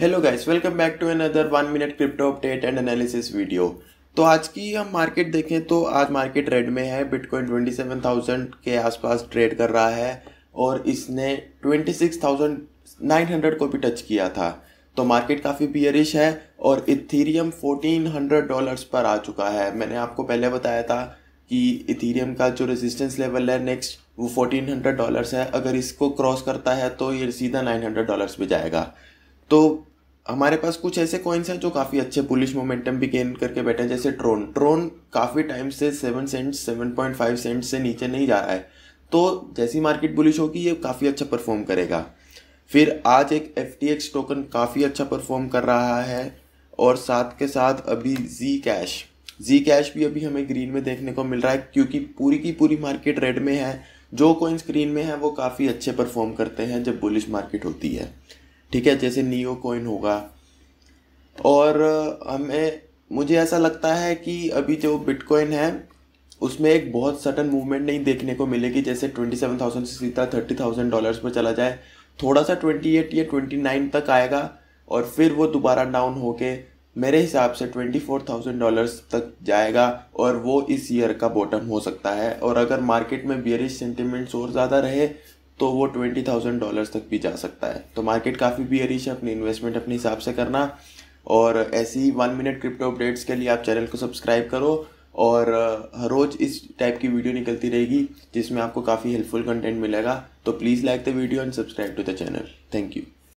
hello guys welcome back to another one minute crypto update and analysis video तो आज की हम market देखें तो आज मार्केट रेड में है बिटकॉइन 27,000 के आसपास ट्रेड कर रहा है और इसने 26,900 को भी टच किया था तो मार्केट काफ़ी बियरिश है और इथीरियम 1400 डॉलर्स पर आ चुका है मैंने आपको पहले बताया था कि इथीरियम का जो रेजिस्टेंस लेवल है नेक्स्ट वो 1400 डॉलर्स है अगर इसको क्रॉस करता है तो ये सीधा 900 डॉलर्स पे जाएगा तो हमारे पास कुछ ऐसे कॉइन्स हैं जो काफ़ी अच्छे पुलिस मोमेंटम भी गेन करके बैठे हैं जैसे ट्रोन ट्रोन काफ़ी टाइम से seven cent seven point five cent से नीचे नहीं जा रहा है तो जैसी मार्केट बुलिश होगी ये काफ़ी अच्छा परफॉर्म करेगा फिर आज एक एफ टोकन काफ़ी अच्छा परफॉर्म कर रहा है और साथ के साथ अभी जी कैश जी कैश भी अभी हमें ग्रीन में देखने को मिल रहा है क्योंकि पूरी की पूरी मार्केट रेड में है जो कोइंस ग्रीन में है वो काफ़ी अच्छे परफॉर्म करते हैं जब बुलिश मार्केट होती है ठीक है जैसे नियो कोइन होगा और हमें मुझे ऐसा लगता है कि अभी जो बिटकॉइन है उसमें एक बहुत सडन मूवमेंट नहीं देखने को मिलेगी जैसे ट्वेंटी सेवन थाउजेंड से सीधा थर्टी थाउजेंड डॉलर्स पर चला जाए थोड़ा सा ट्वेंटी एट या ट्वेंटी नाइन तक आएगा और फिर वो दोबारा डाउन होके मेरे हिसाब से ट्वेंटी फोर थाउजेंड डॉलर्स तक जाएगा और वो इस ईयर का बॉटम हो सकता है और अगर मार्केट में बियरिश सेंटिमेंट्स और ज़्यादा रहे तो वो ट्वेंटी थाउजेंड डॉलर्स तक भी जा सकता है तो मार्केट काफ़ी भी अरिश है अपनी इन्वेस्टमेंट अपने हिसाब से करना और ऐसी वन मिनट क्रिप्टो अपडेट्स के लिए आप चैनल को सब्सक्राइब करो और हर रोज़ इस टाइप की वीडियो निकलती रहेगी जिसमें आपको काफ़ी हेल्पफुल कंटेंट मिलेगा तो please like the video and subscribe to the channel thank you